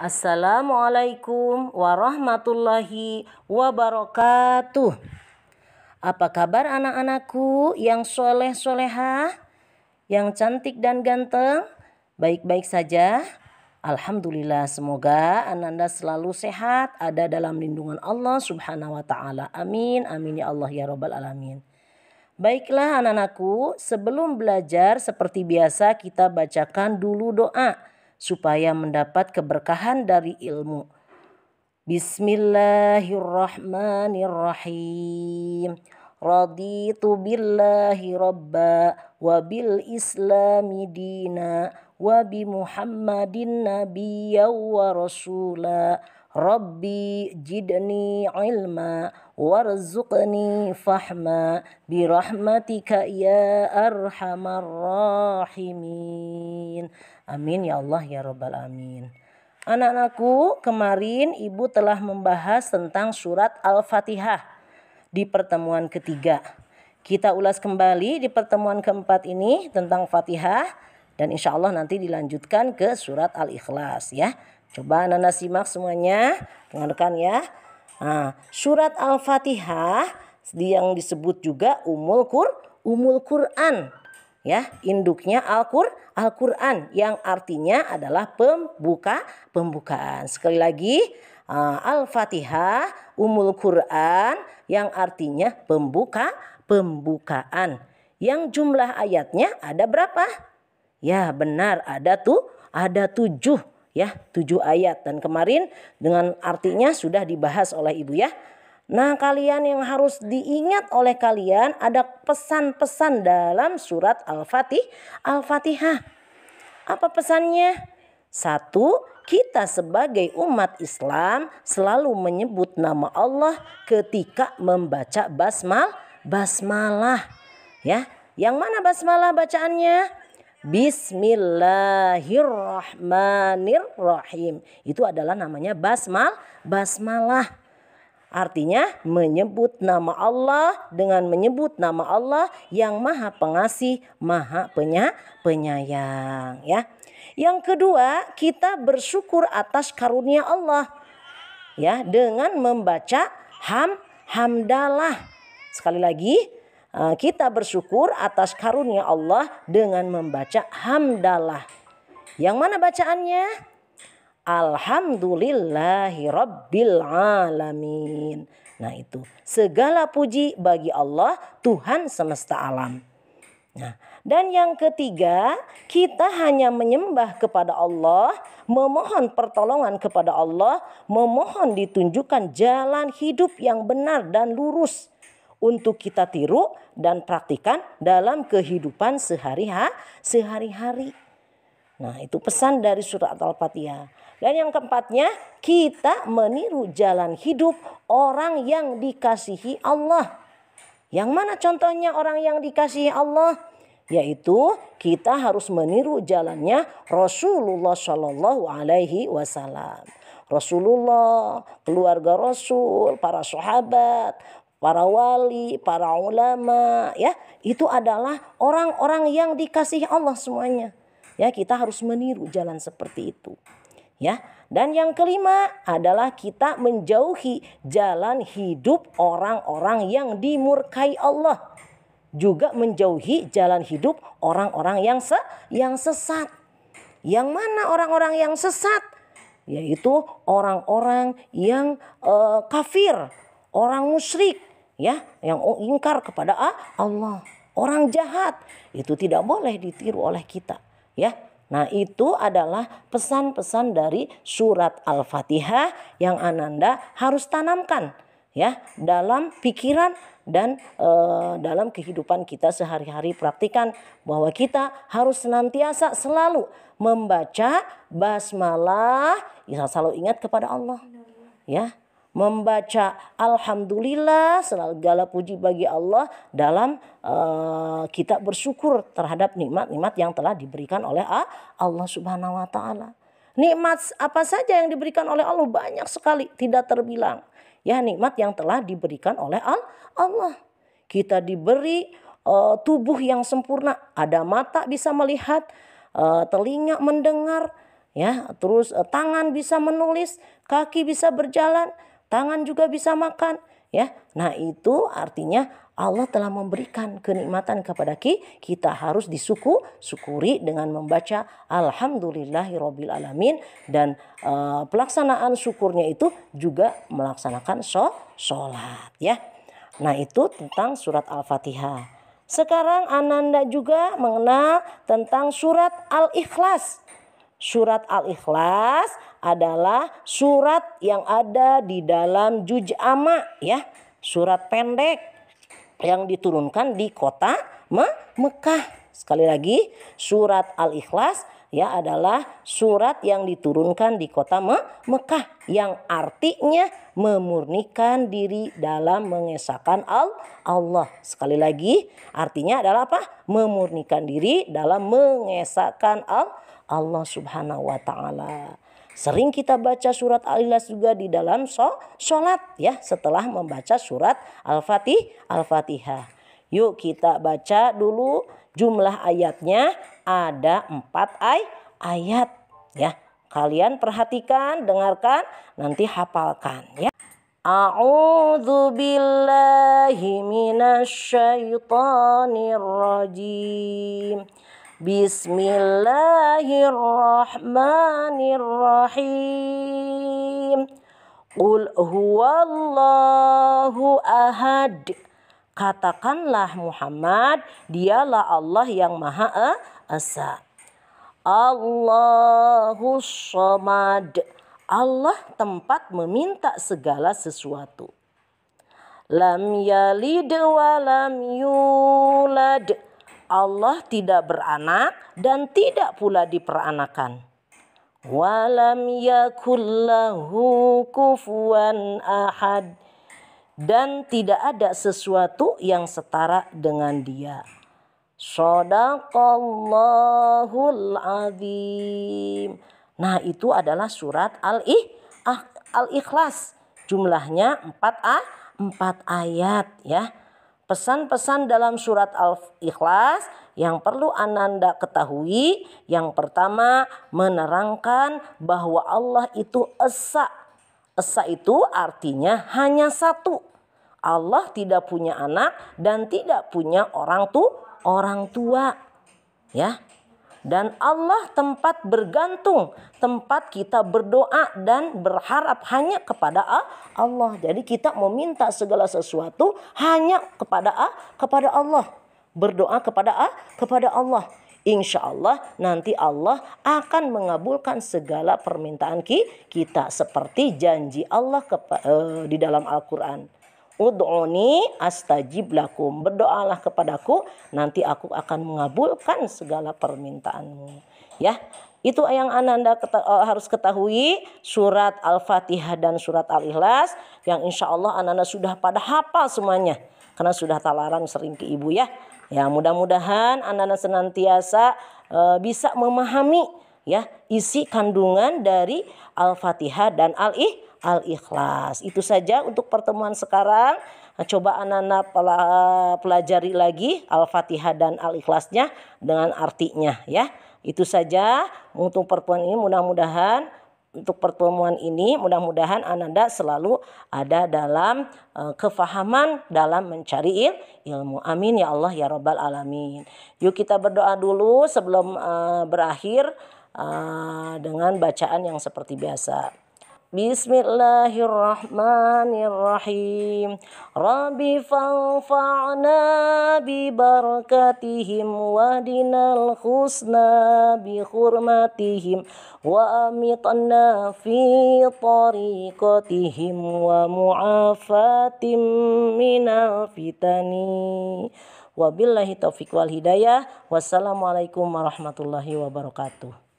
Assalamualaikum warahmatullahi wabarakatuh. Apa kabar anak-anakku yang soleh-solehah, yang cantik dan ganteng? Baik-baik saja. Alhamdulillah semoga ananda selalu sehat ada dalam lindungan Allah Subhanahu wa taala. Amin amin ya Allah ya Robbal alamin. Baiklah anak-anakku, sebelum belajar seperti biasa kita bacakan dulu doa supaya mendapat keberkahan dari ilmu. Bismillahirrahmanirrahim. Raditu billahi robba wa bil islami dina wa bi muhammadin nabiyya wa rasulah Rabbi jidni ilma warzuqni fahma birahmatika ya arhamar rahimin. Amin ya Allah ya Rabbal Amin. Anak-anakku, kemarin ibu telah membahas tentang surat Al-Fatihah di pertemuan ketiga. Kita ulas kembali di pertemuan keempat ini tentang Fatihah dan insya Allah nanti dilanjutkan ke surat Al-Ikhlas ya. Coba Nana simak semuanya, dengarkan ya. Nah, surat Al-Fatihah yang disebut juga Umul qur Umul Quran. Ya, induknya Al-Qur, Al-Qur'an yang artinya adalah pembuka pembukaan. Sekali lagi, ah, Al-Fatihah, Umul Quran yang artinya pembuka pembukaan. Yang jumlah ayatnya ada berapa? Ya benar ada tuh ada tujuh ya, tujuh ayat dan kemarin dengan artinya sudah dibahas oleh Ibu ya. Nah, kalian yang harus diingat oleh kalian ada pesan-pesan dalam surat Al-Fatih, Al-Fatihah. Apa pesannya? Satu, kita sebagai umat Islam selalu menyebut nama Allah ketika membaca basmal, basmalah. Ya, yang mana basmalah bacaannya? Bismillahirrahmanirrahim. Itu adalah namanya basmal, basmalah. Artinya menyebut nama Allah dengan menyebut nama Allah yang maha pengasih, maha penya, penyayang ya. Yang kedua, kita bersyukur atas karunia Allah ya dengan membaca ham hamdalah. Sekali lagi, Eh, kita bersyukur atas karunia Allah dengan membaca hamdalah. Yang mana bacaannya? Alhamdulillahi Rabbil Alamin. Nah itu segala puji bagi Allah Tuhan semesta alam. Nah, dan yang ketiga, kita hanya menyembah kepada Allah, memohon pertolongan kepada Allah, memohon ditunjukkan jalan hidup yang benar dan lurus untuk kita tiru dan praktikan dalam kehidupan sehari-hari. Sehari nah itu pesan dari surat Al-Fatihah. Dan yang keempatnya kita meniru jalan hidup orang yang dikasihi Allah. Yang mana contohnya orang yang dikasihi Allah? yaitu kita harus meniru jalannya Rasulullah Shallallahu Alaihi Wasallam. Rasulullah, keluarga Rasul, para sahabat, para wali, para ulama, ya, itu adalah orang-orang yang dikasih Allah semuanya. Ya, kita harus meniru jalan seperti itu. Ya. Dan yang kelima adalah kita menjauhi jalan hidup orang-orang yang dimurkai Allah. Juga menjauhi jalan hidup orang-orang yang se yang sesat. Yang mana orang-orang yang sesat? Yaitu orang-orang yang uh, kafir, orang musyrik, ya yang ingkar kepada Allah orang jahat itu tidak boleh ditiru oleh kita ya Nah itu adalah pesan-pesan dari surat Al-Fatihah yang Ananda harus tanamkan ya dalam pikiran dan e, dalam kehidupan kita sehari-hari praktikan bahwa kita harus senantiasa selalu membaca basmalah ya selalu ingat kepada Allah ya membaca alhamdulillah segala puji bagi Allah dalam uh, eh, kita bersyukur terhadap nikmat-nikmat yang telah diberikan oleh ah, Allah Subhanahu wa taala. Nikmat apa saja yang diberikan oleh Allah banyak sekali tidak terbilang. Ya nikmat yang telah diberikan oleh Allah. Kita diberi uh, tubuh yang sempurna, ada mata bisa melihat, uh, telinga mendengar, ya, terus uh, tangan bisa menulis, kaki bisa berjalan, tangan juga bisa makan ya. Nah, itu artinya Allah telah memberikan kenikmatan kepada kita. Kita harus disuku syukuri dengan membaca alhamdulillahirabbil alamin dan uh, pelaksanaan syukurnya itu juga melaksanakan sholat ya. Nah, itu tentang surat Al-Fatihah. Sekarang Ananda juga mengenal tentang surat Al-Ikhlas. Surat Al-Ikhlas adalah surat yang ada di dalam ama ya, surat pendek yang diturunkan di kota Me Mekah. Sekali lagi, surat Al-Ikhlas ya adalah surat yang diturunkan di kota Me Mekah yang artinya memurnikan diri dalam mengesahkan al Allah. Sekali lagi, artinya adalah apa? Memurnikan diri dalam mengesahkan al Allah Subhanahu wa taala. Sering kita baca surat Al-Ikhlas juga di dalam sholat ya setelah membaca surat Al-Fatih, Al-Fatihah. Yuk kita baca dulu jumlah ayatnya ada empat ay ayat ya. Kalian perhatikan, dengarkan, nanti hafalkan ya. A'udzu billahi minasyaitonir rajim. Bismillahirrahmanirrahim. Qul huwallahu ahad. Katakanlah Muhammad, dialah Allah yang Maha Esa. Allahu Samad. Allah tempat meminta segala sesuatu. Lam yalid wa lam yulad Allah tidak beranak dan tidak pula diperanakan. Walam yakullahu kufuwan ahad. Dan tidak ada sesuatu yang setara dengan dia. Sadaqallahul azim. Nah itu adalah surat ah, Al-Ikhlas. Al Jumlahnya 4, a, 4 ayat ya. Pesan-pesan dalam surat Al-Ikhlas yang perlu Ananda ketahui, yang pertama menerangkan bahwa Allah itu Esa. Esa itu artinya hanya satu. Allah tidak punya anak dan tidak punya orang tu orang tua. Ya, dan Allah tempat bergantung, tempat kita berdoa dan berharap hanya kepada Allah. Jadi kita meminta segala sesuatu hanya kepada kepada Allah. Berdoa kepada kepada Allah. Insya Allah nanti Allah akan mengabulkan segala permintaan kita seperti janji Allah eh, di dalam Al-Quran. Ud'uni astajib lakum. Berdoalah kepadaku, nanti aku akan mengabulkan segala permintaanmu. Ya, itu yang Anda keta eh, harus ketahui surat Al-Fatihah dan surat Al-Ikhlas yang insya Allah Anda sudah pada hafal semuanya. Karena sudah talaran sering ke ibu ya. Ya mudah-mudahan Anda senantiasa e, bisa memahami ya isi kandungan dari Al-Fatihah dan Al-Ikhlas al-ikhlas. Itu saja untuk pertemuan sekarang. Nah, coba anak-anak pelajari lagi al-fatihah dan al-ikhlasnya dengan artinya ya. Itu saja untuk pertemuan ini mudah-mudahan untuk pertemuan ini mudah-mudahan Ananda selalu ada dalam e, kefahaman dalam mencari il, ilmu. Amin ya Allah ya Rabbal Alamin. Yuk kita berdoa dulu sebelum e, berakhir e, dengan bacaan yang seperti biasa. Bismillahirrahmanirrahim Rabbi fanfa'na bi barakatihim Wahdinal khusna bi khurmatihim Wa amitna fi tariqatihim Wa mu'afatim minal fitani Wabillahi taufiq wal hidayah Wassalamualaikum warahmatullahi wabarakatuh